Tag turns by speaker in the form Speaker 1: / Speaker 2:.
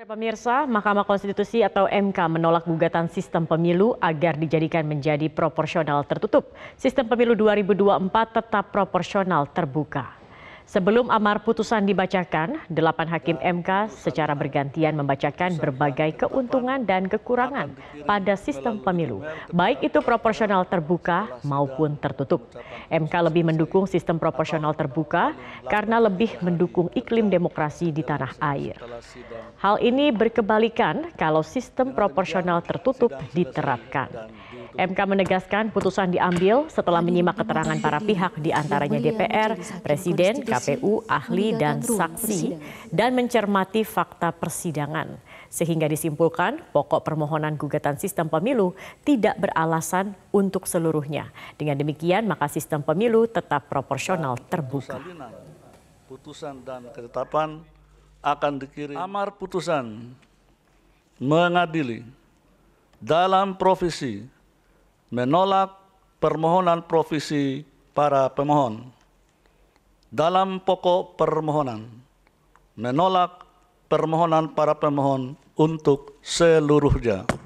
Speaker 1: Pemirsa, Mahkamah Konstitusi atau MK menolak gugatan sistem pemilu agar dijadikan menjadi proporsional tertutup. Sistem pemilu 2024 tetap proporsional terbuka. Sebelum amar putusan dibacakan, delapan hakim MK secara bergantian membacakan berbagai keuntungan dan kekurangan pada sistem pemilu, baik itu proporsional terbuka maupun tertutup. MK lebih mendukung sistem proporsional terbuka karena lebih mendukung iklim demokrasi di tanah air. Hal ini berkebalikan kalau sistem proporsional tertutup diterapkan. MK menegaskan putusan diambil setelah menyimak keterangan para pihak di antaranya DPR, Presiden, KPU, KPU, ahli, dan saksi, dan mencermati fakta persidangan. Sehingga disimpulkan pokok permohonan gugatan sistem pemilu tidak beralasan untuk seluruhnya. Dengan demikian maka sistem pemilu tetap proporsional terbuka.
Speaker 2: Putusan dan ketetapan akan dikirim. Amar putusan mengadili dalam provisi menolak permohonan provisi para pemohon dalam pokok permohonan, menolak permohonan para pemohon untuk seluruhnya.